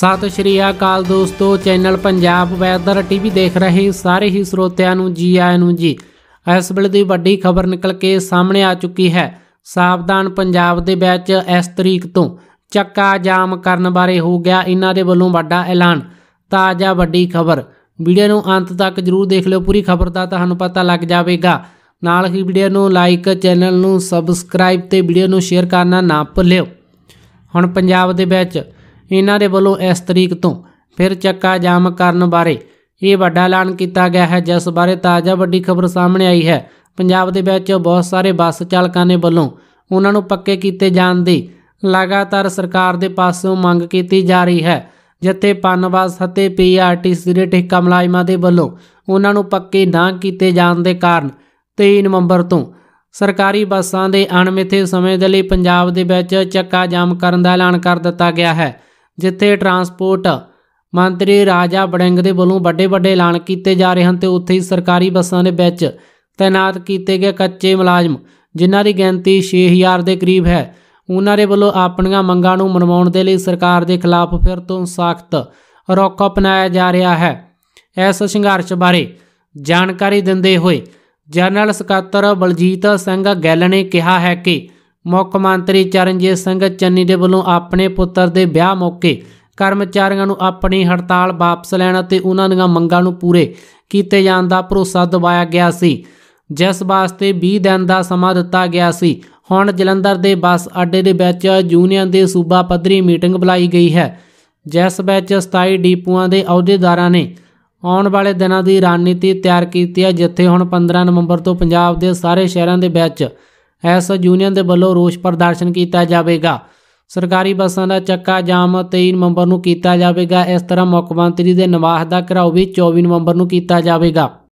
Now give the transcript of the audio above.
ਸਤਿ ਸ਼੍ਰੀ ਅਕਾਲ ਦੋਸਤੋ channel Punjab weather TV ਦੇਖ ਰਹੇ ਸਾਰੇ ਹੀ ਸਰੋਤਿਆਂ ਨੂੰ ਜੀ ਆਇਆਂ ਨੂੰ ਜੀ ਇਸ ਵੇਲੇ ਦੀ ਵੱਡੀ ਖਬਰ ਨਿਕਲ ਕੇ ਸਾਹਮਣੇ ਆ ਚੁੱਕੀ ਹੈ ਸਾਵਧਾਨ ਪੰਜਾਬ ਦੇ ਵਿੱਚ ਇਸ ਤਰੀਕ ਤੋਂ ਚੱਕਾ ਜਾਮ ਕਰਨ ਬਾਰੇ ਹੋ ਗਿਆ ਇਹਨਾਂ ਦੇ ਵੱਲੋਂ ਵੱਡਾ ਐਲਾਨ ਤਾਜ਼ਾ ਵੱਡੀ ਖਬਰ ਵੀਡੀਓ ਨੂੰ ਅੰਤ ਤੱਕ ਜਰੂਰ ਦੇਖ ਲਿਓ ਪੂਰੀ ਖਬਰ ਦਾ ਤੁਹਾਨੂੰ ਪਤਾ ਲੱਗ ਜਾਵੇਗਾ ਨਾਲ ਹੀ ਵੀਡੀਓ ਨੂੰ ਲਾਈਕ ਚੈਨਲ ਨੂੰ ਸਬਸਕ੍ਰਾਈਬ ਤੇ ਵੀਡੀਓ ਨੂੰ ਸ਼ੇਅਰ ਕਰਨਾ ਨਾ ਭੁੱਲਿਓ ਹੁਣ ਪੰਜਾਬ ਦੇ ਵਿੱਚ ਇਹਨਾਂ ਦੇ ਵੱਲੋਂ ਇਸ ਤਰੀਕ ਤੋਂ ਫਿਰ ਚੱਕਾ ਜਾਮ ਕਰਨ ਬਾਰੇ ਇਹ ਵੱਡਾ ਐਲਾਨ ਕੀਤਾ ਗਿਆ ਹੈ ਜਿਸ ਬਾਰੇ ਤਾਜ਼ਾ ਵੱਡੀ ਖਬਰ ਸਾਹਮਣੇ ਆਈ ਹੈ ਪੰਜਾਬ ਦੇ ਵਿੱਚ ਬਹੁਤ ਸਾਰੇ ਬੱਸ ਚਾਲਕਾਂ ਨੇ ਵੱਲੋਂ ਉਹਨਾਂ ਨੂੰ ਪੱਕੇ ਕੀਤੇ ਜਾਣ ਦੀ ਲਗਾਤਾਰ ਸਰਕਾਰ ਦੇ ਪਾਸੋਂ ਮੰਗ ਕੀਤੀ ਜਾ ਰਹੀ ਹੈ ਜਿੱਥੇ ਪਨਵਾਸ ਅਤੇ ਪੀਆਰਟੀਸੀ ਦੇ ਠੇਕਾ ਮੁਲਾਜ਼ਮਾਂ ਦੇ ਵੱਲੋਂ ਉਹਨਾਂ ਨੂੰ ਪੱਕੇ ਨਾ ਕੀਤੇ ਜਾਣ ਦੇ ਕਾਰਨ 23 ਨਵੰਬਰ ਤੋਂ ਸਰਕਾਰੀ ਬੱਸਾਂ ਦੇ ਅਣਮਿੱਥੇ ਸਮੇਂ ਦੇ ਲਈ ਪੰਜਾਬ ਦੇ ਵਿੱਚ ਚੱਕਾ ਜਾਮ ਕਰਨ ਦਾ ਐਲਾਨ ਕਰ ਦਿੱਤਾ ਗਿਆ ਹੈ ਜਿੱਥੇ ਟਰਾਂਸਪੋਰਟ ਮੰਤਰੀ ਰਾਜਾ ਬੜਿੰਗ ਦੇ ਵੱਲੋਂ ਵੱਡੇ ਵੱਡੇ ਐਲਾਨ ਕੀਤੇ ਜਾ ਰਹੇ ਹਨ ਤੇ ਉੱਥੇ ਹੀ ਸਰਕਾਰੀ ਬੱਸਾਂ ਦੇ ਵਿੱਚ ਤਾਇਨਾਤ ਕੀਤੇ ਗਏ ਕੱਚੇ ਮੁਲਾਜ਼ਮ ਜਿਨ੍ਹਾਂ ਦੀ ਗਿਣਤੀ 6000 ਦੇ ਕਰੀਬ ਹੈ ਉਹਨਾਂ ਦੇ ਵੱਲੋਂ ਆਪਣੀਆਂ ਮੰਗਾਂ ਨੂੰ ਮਨਵਾਉਣ ਦੇ ਲਈ ਸਰਕਾਰ ਦੇ ਖਿਲਾਫ ਫਿਰ ਤੋਂ ਸਖਤ ਰੋਕ ਅਪਣਾਇਆ ਜਾ ਰਿਹਾ ਹੈ ਇਸ ਸੰਘਰਸ਼ ਬਾਰੇ ਜਾਣਕਾਰੀ ਦਿੰਦੇ ਹੋਏ ਜਨਰਲ ਸਕੱਤਰ ਬਲਜੀਤ ਸਿੰਘ ਗੱਲ ਨੇ ਕਿਹਾ ਹੈ ਕਿ ਮੁੱਖ ਮੰਤਰੀ ਚਰਨਜੀਤ ਸਿੰਘ ਚੰਨੀ ਦੇ ਵੱਲੋਂ ਆਪਣੇ ਪੁੱਤਰ ਦੇ ਵਿਆਹ ਮੌਕੇ ਕਰਮਚਾਰੀਆਂ ਨੂੰ ਆਪਣੀ ਹੜਤਾਲ ਵਾਪਸ ਲੈਣ ਅਤੇ ਉਹਨਾਂ ਦੀਆਂ ਮੰਗਾਂ ਨੂੰ ਪੂਰੇ ਕੀਤੇ ਜਾਣ ਦਾ ਭਰੋਸਾ ਦਿਵਾਇਆ ਗਿਆ ਸੀ ਜਿਸ ਵਾਸਤੇ 20 ਦਿਨ ਦਾ ਸਮਾਂ ਦਿੱਤਾ ਗਿਆ ਸੀ ਹੁਣ ਜਲੰਧਰ ਦੇ ਬੱਸ ਅੱਡੇ ਦੇ ਵਿੱਚ ਯੂਨੀਅਨ ਦੇ ਸੂਬਾ ਪੱਧਰੀ ਮੀਟਿੰਗ ਬੁਲਾਈ ਗਈ ਹੈ ਜਿਸ ਵਿੱਚ 27 ਡੀਪੂਆਂ ਦੇ ਅਹੁਦੇਦਾਰਾਂ ਨੇ ਆਉਣ ਵਾਲੇ ਦਿਨਾਂ ਦੀ ਰਣਨੀਤੀ ਤਿਆਰ ਕੀਤੀ ਹੈ ਜਿੱਥੇ ਹੁਣ 15 ਨਵੰਬਰ ਤੋਂ ਪੰਜਾਬ ਦੇ ਸਾਰੇ ਸ਼ਹਿਰਾਂ ਦੇ ਵਿੱਚ ਇਸ ਯੂਨੀਅਨ ਦੇ ਵੱਲੋਂ ਰੋਸ ਪ੍ਰਦਰਸ਼ਨ ਕੀਤਾ ਜਾਵੇਗਾ ਸਰਕਾਰੀ ਬੱਸਾਂ ਦਾ ਚੱਕਾ ਜਾਮ 23 ਨਵੰਬਰ ਨੂੰ ਕੀਤਾ ਜਾਵੇਗਾ ਇਸ ਤਰ੍ਹਾਂ ਮੁੱਖ ਮੰਤਰੀ ਦੇ ਨਿਵਾਸ ਦਾ ਘਰਾਓ ਵੀ 24 ਨਵੰਬਰ ਨੂੰ ਕੀਤਾ ਜਾਵੇਗਾ